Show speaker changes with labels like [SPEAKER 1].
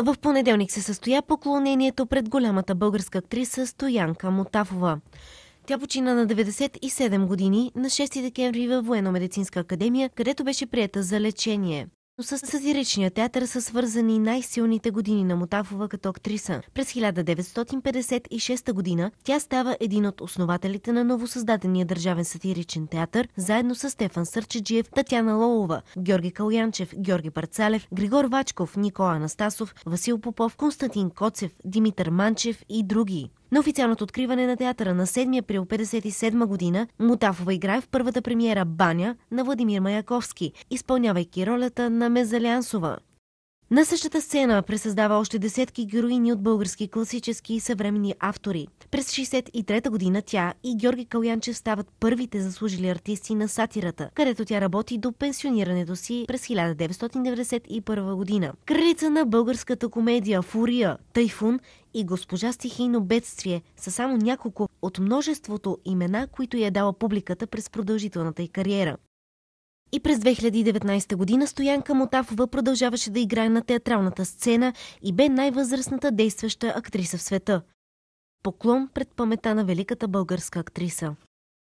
[SPEAKER 1] В понеделник се състоя поклонението пред голямата българска актриса Стоянка Мотафова. Тя почина на 97 години на 6 декември във Военно-медицинска академия, където беше приета за лечение. Но с сатиричния театър са свързани най-силните години на Мотафова като актриса. През 1956 година тя става един от основателите на новосъздадения Държавен сатиричен театър, заедно с Стефан Сърчеджиев, Татяна Лолова, Георги Калянчев, Георги Парцалев, Григор Вачков, Никола Анастасов, Васил Попов, Константин Коцев, Димитър Манчев и други. На официалното откриване на театъра на 7 април 1957 година Мутафова играе в първата премиера «Баня» на Владимир Маяковски, изпълнявайки ролята на Мезалянсова. На същата сцена пресъздава още десетки героини от български класически и съвременни автори. През 1963 година тя и Георги Калянчев стават първите заслужили артисти на сатирата, където тя работи до пенсионирането си през 1991 година. Кралица на българската комедия Фурия, Тайфун и Госпожа стихийно бедствие са само няколко от множеството имена, които я е дала публиката през продължителната й кариера. И през 2019 година Стоянка Мотафова продължаваше да играе на театралната сцена и бе най-възрастната действаща актриса в света. Поклон пред памета на великата българска актриса.